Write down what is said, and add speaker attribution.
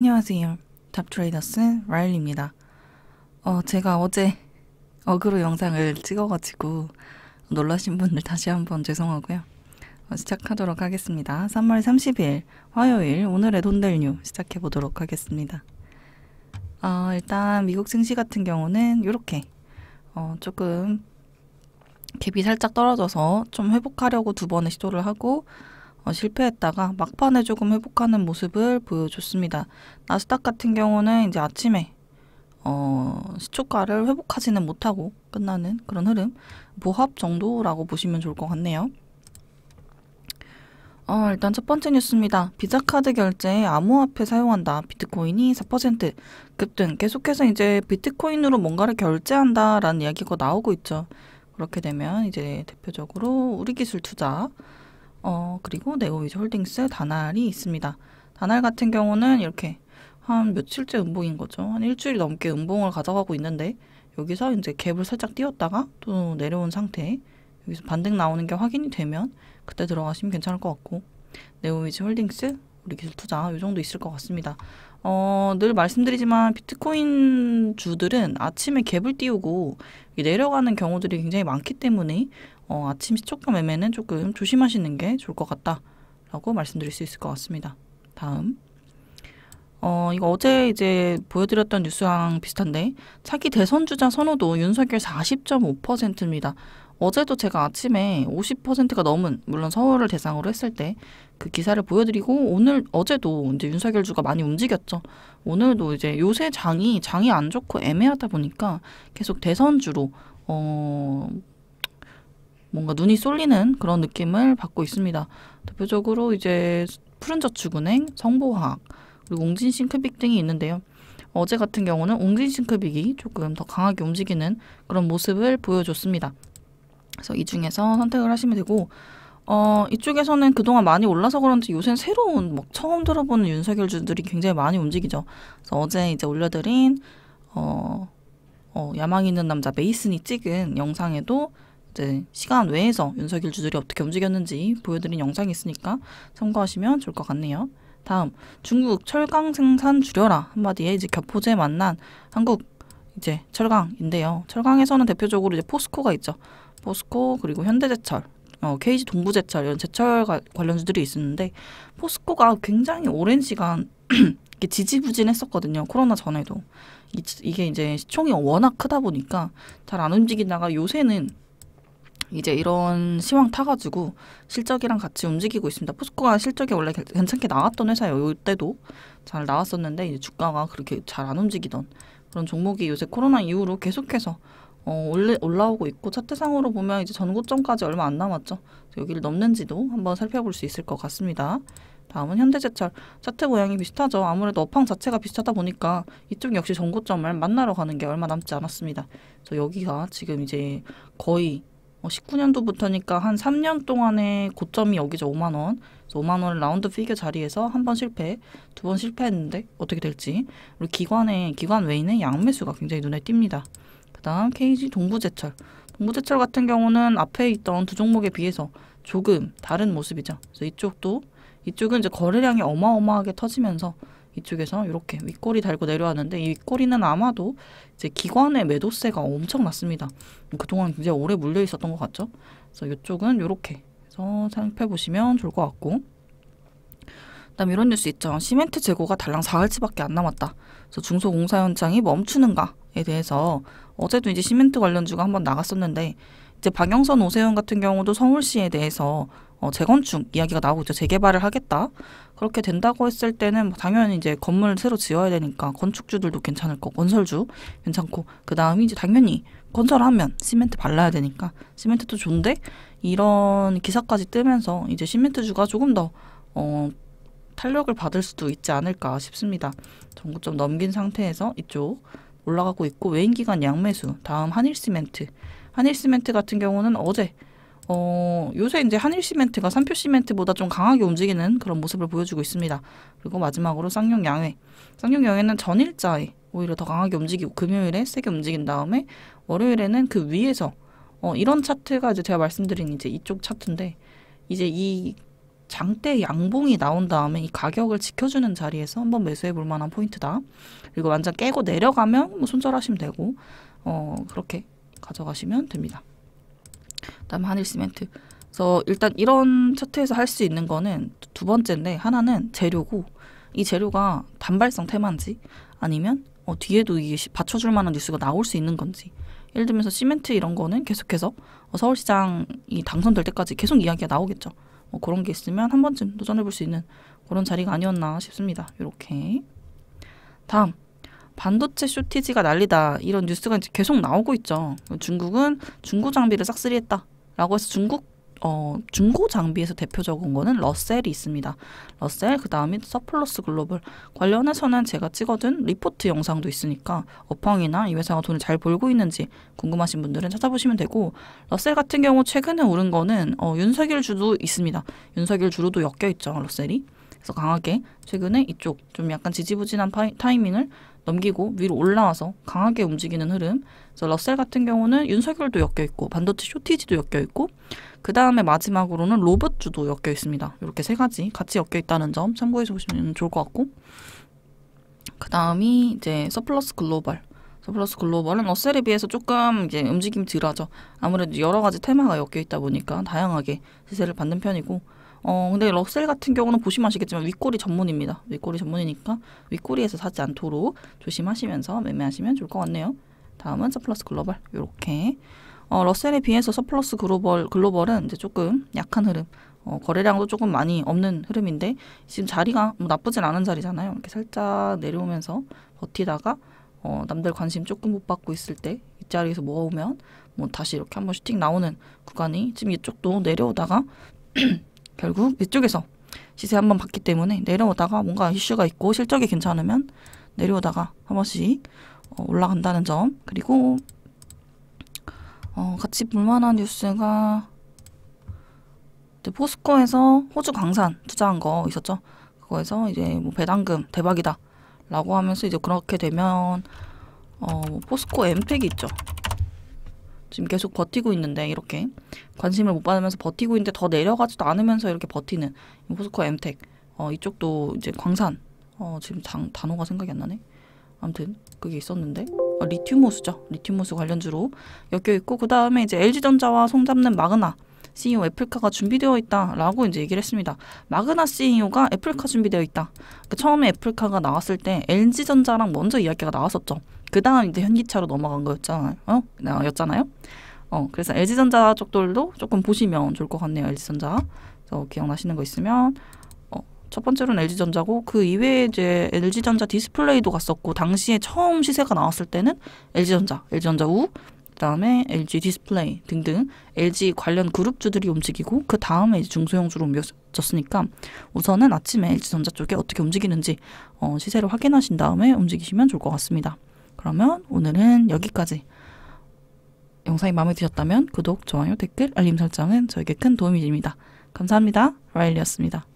Speaker 1: 안녕하세요. 탑트레이더스 라일리입니다. 어, 제가 어제 어그로 영상을 찍어가지고 놀라신 분들 다시 한번 죄송하고요. 어, 시작하도록 하겠습니다. 3월 30일 화요일 오늘의 돈델뉴 시작해보도록 하겠습니다. 어, 일단 미국 증시 같은 경우는 이렇게 어, 조금 갭이 살짝 떨어져서 좀 회복하려고 두 번의 시도를 하고 어, 실패했다가 막판에 조금 회복하는 모습을 보여줬습니다. 나스닥 같은 경우는 이제 아침에 어, 시초가를 회복하지는 못하고 끝나는 그런 흐름 모합 정도라고 보시면 좋을 것 같네요. 어, 일단 첫 번째 뉴스입니다. 비자카드 결제에 암호화폐 사용한다. 비트코인이 4% 급등. 계속해서 이제 비트코인으로 뭔가를 결제한다라는 이야기가 나오고 있죠. 그렇게 되면 이제 대표적으로 우리 기술 투자 어, 그리고 네오위즈 홀딩스 다날이 있습니다. 다날 같은 경우는 이렇게 한 며칠째 음봉인 거죠. 한 일주일 넘게 음봉을 가져가고 있는데 여기서 이제 갭을 살짝 띄웠다가 또 내려온 상태 여기서 반등 나오는 게 확인이 되면 그때 들어가시면 괜찮을 것 같고 네오위즈 홀딩스 우리 기술 투자 이 정도 있을 것 같습니다. 어, 늘 말씀드리지만 비트코인 주들은 아침에 갭을 띄우고 내려가는 경우들이 굉장히 많기 때문에 어, 아침 시초가 매매는 조금 조심하시는 게 좋을 것 같다라고 말씀드릴 수 있을 것 같습니다. 다음. 어, 이거 어제 이제 보여드렸던 뉴스랑 비슷한데, 차기 대선주자 선호도 윤석열 40.5%입니다. 어제도 제가 아침에 50%가 넘은, 물론 서울을 대상으로 했을 때 그 기사를 보여드리고, 오늘, 어제도 이제 윤석열 주가 많이 움직였죠. 오늘도 이제 요새 장이, 장이 안 좋고 애매하다 보니까 계속 대선주로, 어, 뭔가 눈이 쏠리는 그런 느낌을 받고 있습니다. 대표적으로 이제 푸른저축은행, 성보학 그리고 웅진싱크빅 등이 있는데요. 어제 같은 경우는 웅진싱크빅이 조금 더 강하게 움직이는 그런 모습을 보여줬습니다. 그래서 이 중에서 선택을 하시면 되고 어, 이쪽에서는 그동안 많이 올라서 그런지 요새 새로운 막 뭐 처음 들어보는 윤석열 주들이 굉장히 많이 움직이죠. 그래서 어제 이제 올려드린 어, 어, 야망 있는 남자 메이슨이 찍은 영상에도 네, 시간 외에서 윤석열 주들이 어떻게 움직였는지 보여드린 영상이 있으니까 참고하시면 좋을 것 같네요. 다음 중국 철강 생산 줄여라 한마디에 이제 겹포제 만난 한국 이제 철강인데요. 철강에서는 대표적으로 이제 포스코가 있죠. 포스코 그리고 현대제철 어, KG 동부제철 이런 제철 관련주들이 있었는데 포스코가 굉장히 오랜 시간 이게 지지부진했었거든요. 코로나 전에도 이, 게 이제 시총이 워낙 크다 보니까 잘 안 움직이다가 요새는 이제 이런 시황 타가지고 실적이랑 같이 움직이고 있습니다. 포스코가 실적이 원래 괜찮게 나왔던 회사예요. 이때도 잘 나왔었는데 이제 주가가 그렇게 잘 안 움직이던 그런 종목이 요새 코로나 이후로 계속해서 어, 올라, 올라오고 있고 차트상으로 보면 이제 전고점까지 얼마 안 남았죠. 여기를 넘는지도 한번 살펴볼 수 있을 것 같습니다. 다음은 현대제철 차트 모양이 비슷하죠. 아무래도 업황 자체가 비슷하다 보니까 이쪽 역시 전고점을 만나러 가는 게 얼마 남지 않았습니다. 그래서 여기가 지금 이제 거의 19년도부터니까 한 3년 동안에 고점이 여기죠. 5만 원. 그 5만 원을 라운드 피겨 자리에서 한 번 실패, 두 번 실패했는데 어떻게 될지. 그리고 기관에 기관 외인의 양매수가 굉장히 눈에 띕니다. 그다음 KG 동부제철. 동부제철 같은 경우는 앞에 있던 두 종목에 비해서 조금 다른 모습이죠. 그래서 이쪽도 이쪽은 이제 거래량이 어마어마하게 터지면서 이쪽에서 이렇게 윗꼬리 달고 내려왔는데 이 윗꼬리는 아마도 이제 기관의 매도세가 엄청 났습니다. 그동안 굉장히 오래 물려 있었던 것 같죠? 그래서 이쪽은 이렇게 해서 살펴보시면 좋을 것 같고 그다음 이런 뉴스 있죠. 시멘트 재고가 달랑 4일치밖에 안 남았다. 그래서 중소공사 현장이 멈추는가에 대해서 어제도 이제 시멘트 관련주가 한번 나갔었는데 이제 박영선 오세훈 같은 경우도 서울시에 대해서 어, 재건축 이야기가 나오고 있죠. 재개발을 하겠다. 그렇게 된다고 했을 때는 당연히 이제 건물 새로 지어야 되니까 건축주들도 괜찮을 거고 건설주 괜찮고 그 다음에 이제 당연히 건설하면 시멘트 발라야 되니까 시멘트도 좋은데 이런 기사까지 뜨면서 이제 시멘트주가 조금 더 어, 탄력을 받을 수도 있지 않을까 싶습니다. 전고점 넘긴 상태에서 이쪽 올라가고 있고 외인기관 양매수 다음 한일시멘트 한일시멘트 같은 경우는 어제 어, 요새 이제 한일 시멘트가 삼표 시멘트보다 좀 강하게 움직이는 그런 모습을 보여주고 있습니다. 그리고 마지막으로 쌍용 양회. 쌍용 양회는 전일자에 오히려 더 강하게 움직이고 금요일에 세게 움직인 다음에 월요일에는 그 위에서 어, 이런 차트가 이제 제가 말씀드린 이제 이쪽 차트인데 이제 이 장대 양봉이 나온 다음에 이 가격을 지켜주는 자리에서 한번 매수해 볼 만한 포인트다. 그리고 완전 깨고 내려가면 뭐 손절하시면 되고 어, 그렇게 가져가시면 됩니다. 다음 한일 시멘트. 그래서 일단 이런 차트에서 할 수 있는 거는 두 번째인데 하나는 재료고 이 재료가 단발성 테마인지 아니면 어, 뒤에도 이게 받쳐줄 만한 뉴스가 나올 수 있는 건지 예를 들면서 시멘트 이런 거는 계속해서 어, 서울시장이 당선될 때까지 계속 이야기가 나오겠죠. 뭐 그런 게 있으면 한 번쯤 도전해볼 수 있는 그런 자리가 아니었나 싶습니다. 이렇게 다음 반도체 쇼티지가 난리다 이런 뉴스가 이제 계속 나오고 있죠. 중국은 중고 장비를 싹쓸이했다라고 해서 중국 어, 중고 장비에서 대표적인 거는 러셀이 있습니다. 러셀 그 다음에 서플러스 글로벌 관련해서는 제가 찍어둔 리포트 영상도 있으니까 어팡이나이 회사가 돈을 잘 벌고 있는지 궁금하신 분들은 찾아보시면 되고 러셀 같은 경우 최근에 오른 거는 어, 윤석열 주도 있습니다. 윤석열 주로도 엮여 있죠 러셀이. 그래서 강하게 최근에 이쪽 좀 약간 지지부진한 파이, 타이밍을 넘기고 위로 올라와서 강하게 움직이는 흐름. 그래서 러셀 같은 경우는 윤석열도 엮여 있고 반도체 쇼티지도 엮여 있고 그 다음에 마지막으로는 로봇주도 엮여 있습니다. 이렇게 세 가지 같이 엮여 있다는 점 참고해 주시면 좋을 것 같고 그 다음이 이제 서플러스 글로벌. 서플러스 글로벌은 러셀에 비해서 조금 이제 움직임이 덜하죠. 아무래도 여러 가지 테마가 엮여 있다 보니까 다양하게 시세를 받는 편이고 어, 근데 럭셀 같은 경우는 보시면 아시겠지만 윗꼬리 전문입니다. 윗꼬리 전문이니까 윗꼬리에서 사지 않도록 조심하시면서 매매하시면 좋을 것 같네요. 다음은 서플러스 글로벌 이렇게 어, 러셀에 비해서 서플러스 글로벌, 글로벌은 이제 조금 약한 흐름 어, 거래량도 조금 많이 없는 흐름인데 지금 자리가 뭐 나쁘진 않은 자리잖아요. 이렇게 살짝 내려오면서 버티다가 어, 남들 관심 조금 못 받고 있을 때 이 자리에서 모아오면 뭐 다시 이렇게 한번 슈팅 나오는 구간이 지금 이쪽도 내려오다가 결국 이쪽에서 시세 한번봤기 때문에 내려오다가 뭔가 이슈가 있고 실적이 괜찮으면 내려오다가 한 번씩 어, 올라간다는 점 그리고 어, 같이 볼만한 뉴스가 포스코에서 호주 광산 투자한 거 있었죠. 그거에서 이제 뭐 배당금 대박이다 라고 하면서 이제 그렇게 되면 어, 뭐 포스코 엠텍이 있죠. 지금 계속 버티고 있는데 이렇게 관심을 못 받으면서 버티고 있는데 더 내려가지도 않으면서 이렇게 버티는 포스코 엠텍 어, 이쪽도 이제 광산 어, 지금 단, 단어가 생각이 안 나네 아무튼 그게 있었는데 어, 리튬모스죠리튬모스 관련주로 엮여있고 그 다음에 이제 LG전자와 손잡는 마그나 CEO 애플카가 준비되어 있다라고 이제 얘기를 했습니다. 마그나 CEO가 애플카 준비되어 있다. 그 처음에 애플카가 나왔을 때 LG전자랑 먼저 이야기가 나왔었죠. 그 다음 이제 현기차로 넘어간 거였잖아요. 어? 였잖아요. 어, 그래서 LG전자 쪽들도 조금 보시면 좋을 것 같네요. LG전자. 기억나시는 거 있으면 어, 첫 번째로는 LG전자고 그 이외에 이제 LG전자 디스플레이도 갔었고 당시에 처음 시세가 나왔을 때는 LG전자, LG전자 우, 그다음에 LG 디스플레이 등등 LG 관련 그룹주들이 움직이고 그 다음에 중소형주로 옮겨졌으니까 우선은 아침에 LG전자 쪽에 어떻게 움직이는지 어, 시세를 확인하신 다음에 움직이시면 좋을 것 같습니다. 그러면 오늘은 여기까지. 영상이 마음에 드셨다면 구독, 좋아요, 댓글, 알림 설정은 저에게 큰 도움이 됩니다. 감사합니다. 라일리였습니다.